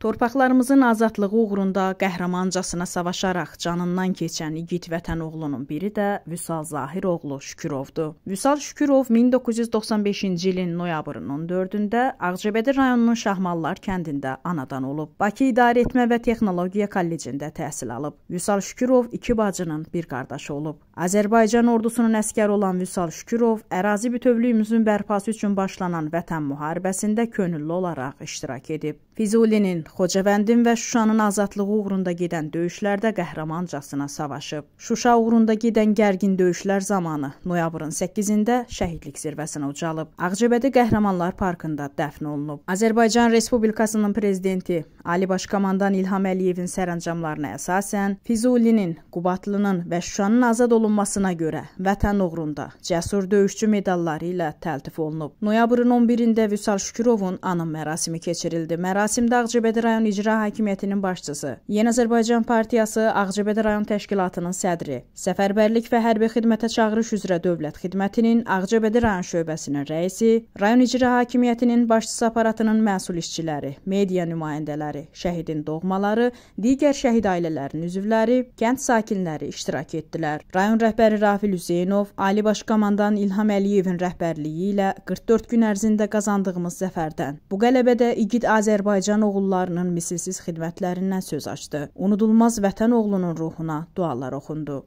Torpaqlarımızın azadlığı uğrunda qəhrəmancasına savaşaraq canından keçən igid vətən oğlunun biri də Vüsal Zahir oğlu Şükürovdur. Vüsal Şükürov 1995-ci ilin noyabrın 14-də Ağcabədi rayonunun Şahmallar kəndində anadan olub. Bakı İdarəetmə və Texnologiya kollecində təhsil alıb. Vüsal Şükürov iki bacının bir qardaşı olub. Azərbaycan ordusunun əskəri olan Vüsal Şükürov ərazi bütövlüyümüzün bərpası üçün başlanan Vətən müharibəsində könüllü olaraq iştirak edib. Füzulinin Xocavəndin və Şuşanın azadlığı uğrunda gedən döyüşlərdə qəhrəmancasına savaşıb. Şuşa uğrunda gedən gərgin döyüşlər zamanı noyabrın 8-də şəhidlik zirvəsinə ucalıb. Ağcabədi Qəhrəmanlar parkında dəfn olunub. Azərbaycan Respublikasının prezidenti Ali Baş Komandan İlham Əliyevin sərəncamlarına əsasən Füzulinin, Qubadlının və Şuşanın azad olunmasına görə vətən uğrunda cəsur döyüşçü medalları ilə təltif olunub. Noyabrın 11-də Vüsal Şükürovun anım mərasimi keçirildi. Mərasimdə Ağcabədi rayon icra hakimiyyətinin başçısı, Yeni Azərbaycan Partiyası Ağcabədi rayon təşkilatının sədri, Səfərbərlik və hərbi xidmətə çağırış üzrə Dövlət Xidmətinin Ağcabədi rayon şöbəsinin rəisi, rayon icra hakimiyyətinin başçısı aparatının məsul işçiləri, media nümayəndələri vətəndaşları, şəhidin doğmaları, digər şəhid ailələrinin üzvləri, kənd sakinləri iştirak etdilər. Rayon rəhbəri Rafil Hüseynov, Ali Baş Komandan İlham Əliyevin rəhbərliyi ilə 44 gün ərzində qazandığımız zəfərdən, bu qələbədə igid Azərbaycan oğullarının misilsiz xidmətlərindən söz açdı. Unudulmaz vətən oğlunun ruhuna dualar oxundu.